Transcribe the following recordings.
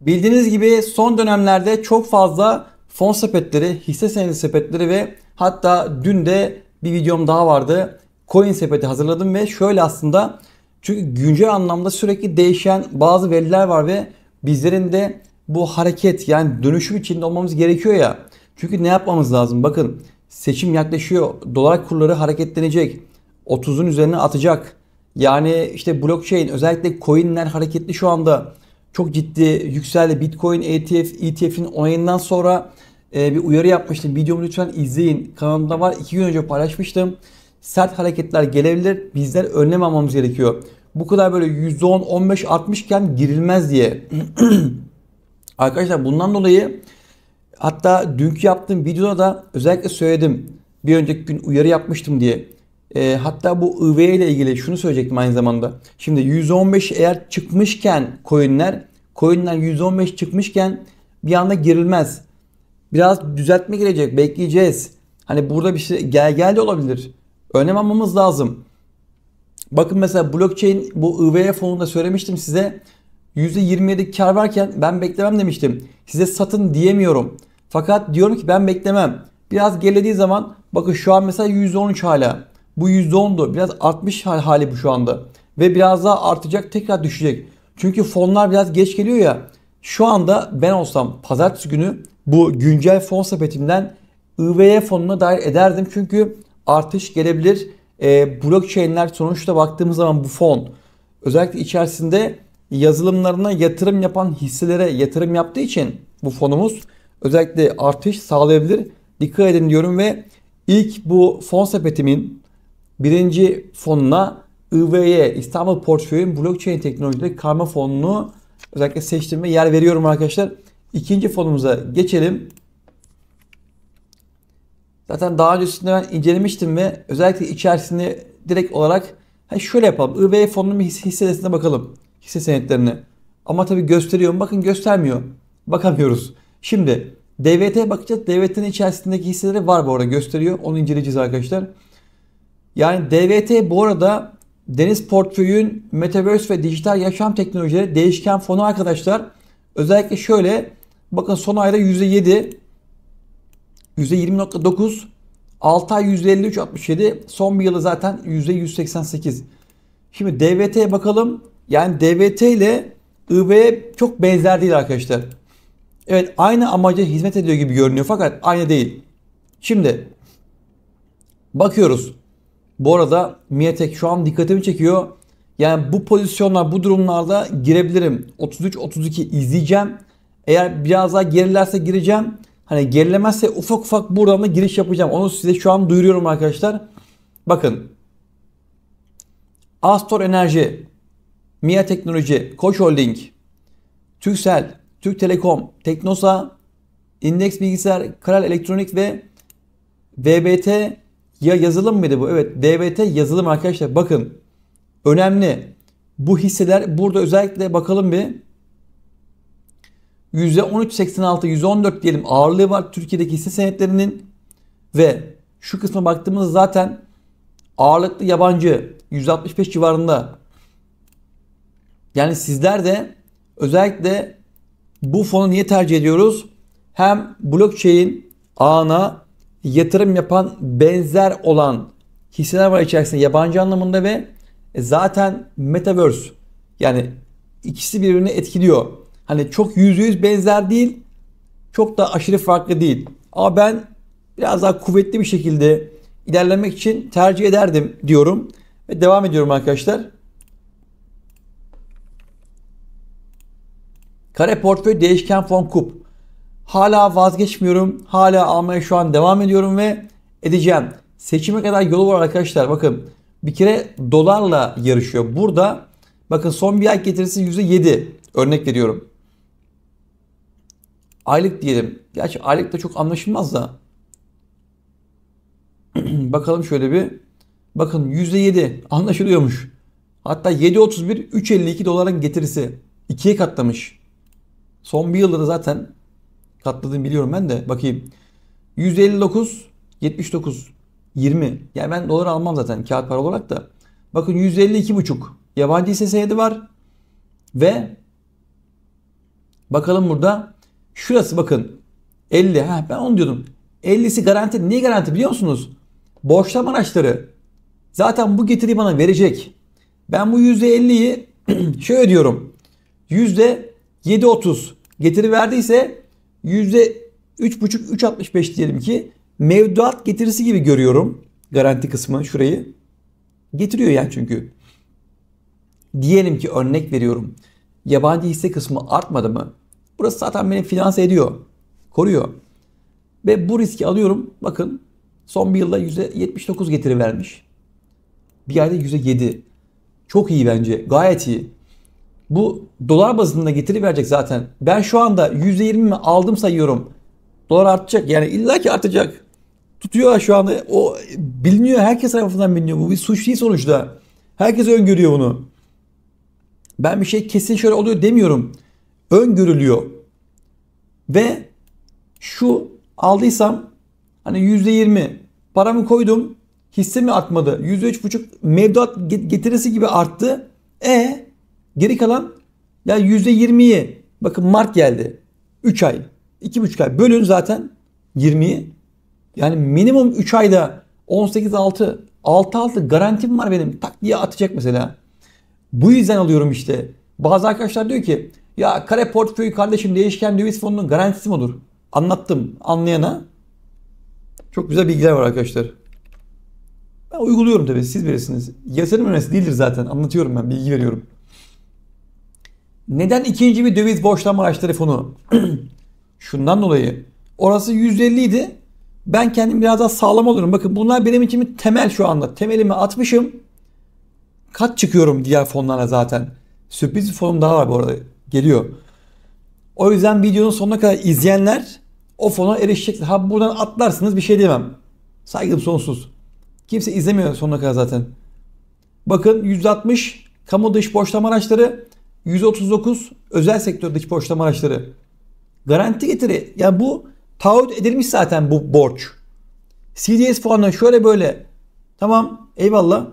Bildiğiniz gibi son dönemlerde çok fazla fon sepetleri, hisse senedi sepetleri ve hatta dün de bir videom daha vardı. Coin sepeti hazırladım ve şöyle aslında çünkü güncel anlamda sürekli değişen bazı veriler var ve bizlerin de bu hareket yani dönüşüm içinde olmamız gerekiyor ya. Çünkü ne yapmamız lazım? Bakın seçim yaklaşıyor. Dolar kurları hareketlenecek. 30'un üzerine atacak. Yani işte blockchain özellikle coinler hareketli şu anda çok ciddi yükseldi. Bitcoin ETF, ETF'in onayından sonra e, bir uyarı yapmıştım. Videomu lütfen izleyin. Kanalımda var. İki gün önce paylaşmıştım. Sert hareketler gelebilir. Bizler önlem almamız gerekiyor. Bu kadar böyle %10, 15, 60 iken girilmez diye. Arkadaşlar bundan dolayı hatta dünkü yaptığım videoda da özellikle söyledim. Bir önceki gün uyarı yapmıştım diye. E, hatta bu IV ile ilgili şunu söyleyecektim aynı zamanda. Şimdi 115 eğer çıkmışken coinler, coinler 115 çıkmışken bir anda girilmez. Biraz düzeltme gelecek, bekleyeceğiz. Hani burada bir şey gel gel de olabilir. Önlem almamız lazım. Bakın mesela blockchain bu IV fonunda söylemiştim size. %27 kar varken ben beklemem demiştim. Size satın diyemiyorum. Fakat diyorum ki ben beklemem. Biraz gerilediği zaman bakın şu an mesela 113 hala. Bu %10'du. Biraz artmış hali bu şu anda. Ve biraz daha artacak tekrar düşecek. Çünkü fonlar biraz geç geliyor ya. Şu anda ben olsam pazartesi günü bu güncel fon sepetimden IVY e fonuna dair ederdim. Çünkü artış gelebilir. E, blockchain'ler sonuçta baktığımız zaman bu fon özellikle içerisinde yazılımlarına yatırım yapan hisselere yatırım yaptığı için bu fonumuz özellikle artış sağlayabilir. Dikkat edin diyorum ve ilk bu fon sepetimin birinci fonuna IVY İstanbul Portföy'ün Blockchain Teknolojileri Karma Fonu'nu özellikle seçtim ve yer veriyorum arkadaşlar. İkinci fonumuza geçelim. Zaten daha öncesinde ben incelemiştim ve özellikle içerisinde direkt olarak hani şöyle yapalım. IVY fonunun bir hissedesine bakalım. Hisse senetlerine. Ama tabii gösteriyor mu? Bakın göstermiyor. Bakamıyoruz. Şimdi DVT bakacağız. DVT'nin içerisindeki hisseleri var bu arada gösteriyor. Onu inceleyeceğiz arkadaşlar. Yani DVT bu arada Deniz Portföy'ün Metaverse ve Dijital Yaşam Teknolojileri Değişken Fonu arkadaşlar. Özellikle şöyle bakın son ayda %7 %20.9 6 ay 67 son bir yılı zaten %188. Şimdi DVT'ye bakalım. Yani DVT ile IB'ye çok benzer değil arkadaşlar. Evet aynı amaca hizmet ediyor gibi görünüyor fakat aynı değil. Şimdi bakıyoruz. Bu arada Miatek şu an dikkatimi çekiyor. Yani bu pozisyonlar, bu durumlarda girebilirim. 33-32 izleyeceğim. Eğer biraz daha gerilerse gireceğim. Hani gerilemezse ufak ufak buradan da giriş yapacağım. Onu size şu an duyuruyorum arkadaşlar. Bakın. Astor Enerji, MIA Teknoloji, Koç Holding, Türksel, Türk Telekom, Teknosa, Index Bilgisayar, Karal Elektronik ve VBT ya yazılım mıydı bu? Evet DVT yazılım arkadaşlar bakın önemli. Bu hisseler burada özellikle bakalım bir %13.86 114 diyelim ağırlığı var Türkiye'deki hisse senetlerinin ve şu kısma baktığımızda zaten ağırlıklı yabancı 165 civarında. Yani sizler de özellikle bu fonu niye tercih ediyoruz? Hem blockchain ağına yatırım yapan benzer olan hisseler var içerisinde yabancı anlamında ve zaten Metaverse yani ikisi birbirini etkiliyor. Hani çok yüzde yüz benzer değil çok da aşırı farklı değil. Ama ben biraz daha kuvvetli bir şekilde ilerlemek için tercih ederdim diyorum. Ve devam ediyorum arkadaşlar. Kare portföy değişken fon kup. Hala vazgeçmiyorum. Hala almaya şu an devam ediyorum ve edeceğim. Seçime kadar yolu var arkadaşlar. Bakın bir kere dolarla yarışıyor. Burada bakın son bir ay getirisi %7. Örnek veriyorum. Aylık diyelim. Gerçi aylık da çok anlaşılmaz da. Bakalım şöyle bir. Bakın %7 anlaşılıyormuş. Hatta 7.31 3.52 doların getirisi. ikiye katlamış. Son bir yılda zaten katladığını biliyorum ben de. Bakayım. 159, 79, 20. Yani ben dolar almam zaten kağıt para olarak da. Bakın 152,5 yabancı hisse senedi var. Ve bakalım burada şurası bakın 50. Ha ben onu diyordum. 50'si garanti. Niye garanti biliyor musunuz? Borçlama araçları zaten bu getiri bana verecek. Ben bu %50'yi şöyle diyorum. %7.30 getiri verdiyse %3,5-3,65 diyelim ki mevduat getirisi gibi görüyorum. Garanti kısmı şurayı. Getiriyor yani çünkü. Diyelim ki örnek veriyorum. Yabancı hisse kısmı artmadı mı? Burası zaten beni finanse ediyor. Koruyor. Ve bu riski alıyorum. Bakın son bir yılda %79 getiri vermiş. Bir ayda %7. Çok iyi bence. Gayet iyi. Bu dolar bazında getiri verecek zaten. Ben şu anda %20 mi aldım sayıyorum. Dolar artacak. Yani illa ki artacak. Tutuyor şu anda. O biliniyor. Herkes tarafından biliniyor. Bu bir suç değil sonuçta. Herkes öngörüyor bunu. Ben bir şey kesin şöyle oluyor demiyorum. Öngörülüyor. Ve şu aldıysam hani %20 paramı koydum hisse mi artmadı? %3,5 mevduat getirisi gibi arttı. E Geri kalan ya yani %20'yi bakın Mart geldi. 3 ay, 2,5 ay bölün zaten 20'yi. Yani minimum 3 ayda 18 6 6 6 garantim var benim. Tak diye atacak mesela. Bu yüzden alıyorum işte. Bazı arkadaşlar diyor ki ya kare portföyü kardeşim değişken döviz fonunun garantisi mi olur? Anlattım anlayana. Çok güzel bilgiler var arkadaşlar. Ben uyguluyorum tabii siz verirsiniz. Yatırım önerisi değildir zaten. Anlatıyorum ben bilgi veriyorum. Neden ikinci bir döviz borçlanma araçları fonu Şundan dolayı. Orası 150 idi. Ben kendim biraz daha sağlam olurum. Bakın bunlar benim için temel şu anda. Temelimi atmışım. Kat çıkıyorum diğer fonlara zaten. Sürpriz bir fonum daha var bu arada. Geliyor. O yüzden videonun sonuna kadar izleyenler o fona erişecekler. Ha buradan atlarsınız bir şey demem Saygım sonsuz. Kimse izlemiyor sonuna kadar zaten. Bakın 160 kamu dış borçlama araçları 139 özel sektördeki borçlama araçları. Garanti getiri. Yani bu taahhüt edilmiş zaten bu borç. CDS puanı şöyle böyle. Tamam eyvallah.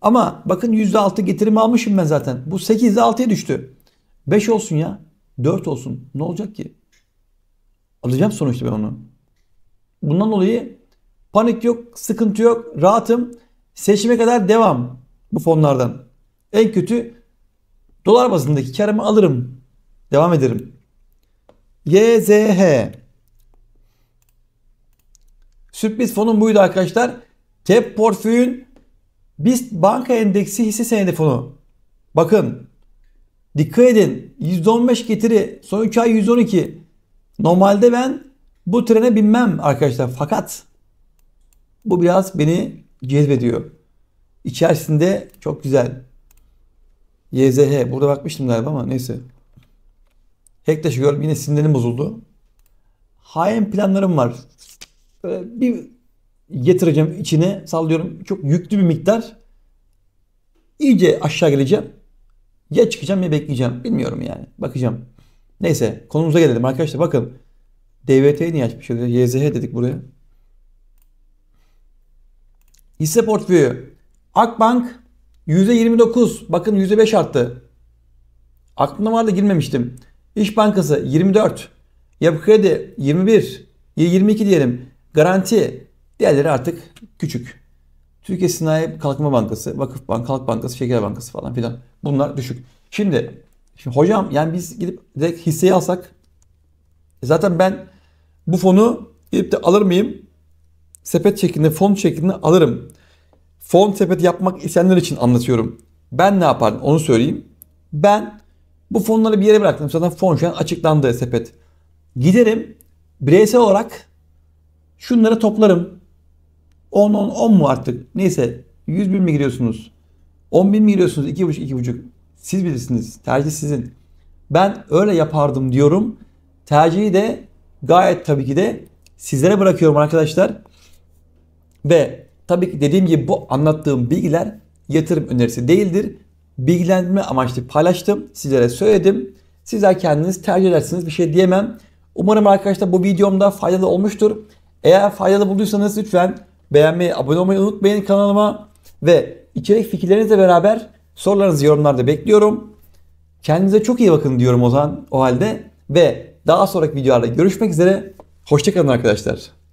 Ama bakın %6 getirimi almışım ben zaten. Bu 8'de 6'ya düştü. 5 olsun ya. 4 olsun. Ne olacak ki? Alacağım sonuçta ben onu. Bundan dolayı panik yok, sıkıntı yok, rahatım. Seçime kadar devam bu fonlardan. En kötü Dolar bazındaki karımı alırım. Devam ederim. YZH Sürpriz fonum buydu arkadaşlar. TEP portföyün BIST banka endeksi hisse senedi fonu. Bakın dikkat edin %15 getiri son 3 ay 112. Normalde ben bu trene binmem arkadaşlar fakat bu biraz beni cezbediyor. İçerisinde çok güzel YZH. Burada bakmıştım galiba ama neyse. Hektaş'ı gördüm. Yine sinirim bozuldu. Hain planlarım var. Böyle bir getireceğim içine sallıyorum. Çok yüklü bir miktar. İyice aşağı geleceğim. Ya çıkacağım ya bekleyeceğim. Bilmiyorum yani. Bakacağım. Neyse konumuza gelelim arkadaşlar. Bakın DVT'yi niye açmış oluyor? YZH dedik buraya. Hisse portföyü. Akbank %29 bakın %5 arttı. Aklımda vardı girmemiştim. İş Bankası 24. Yapı Kredi 21. 22 diyelim. Garanti. Diğerleri artık küçük. Türkiye Sanayi Kalkınma Bankası, Vakıf Bank, Halk Bankası, Şeker Bankası falan filan. Bunlar düşük. Şimdi, şimdi hocam yani biz gidip direkt hisseyi alsak e zaten ben bu fonu gidip de alır mıyım? Sepet şeklinde, fon şeklinde alırım fon sepeti yapmak isteyenler için anlatıyorum. Ben ne yapardım onu söyleyeyim. Ben bu fonları bir yere bıraktım. Zaten fon şu an açıklandı sepet. Giderim bireysel olarak şunları toplarım. 10 10 10 mu artık? Neyse 100 bin mi giriyorsunuz? 10 bin mi giriyorsunuz? 2,5 2,5. Siz bilirsiniz. Tercih sizin. Ben öyle yapardım diyorum. Tercihi de gayet tabii ki de sizlere bırakıyorum arkadaşlar. Ve Tabii ki dediğim gibi bu anlattığım bilgiler yatırım önerisi değildir. Bilgilendirme amaçlı paylaştım. Sizlere söyledim. Sizler kendiniz tercih edersiniz. Bir şey diyemem. Umarım arkadaşlar bu videomda faydalı olmuştur. Eğer faydalı bulduysanız lütfen beğenmeyi, abone olmayı unutmayın kanalıma. Ve içerik fikirlerinizle beraber sorularınızı yorumlarda bekliyorum. Kendinize çok iyi bakın diyorum o zaman o halde. Ve daha sonraki videolarda görüşmek üzere. Hoşçakalın arkadaşlar.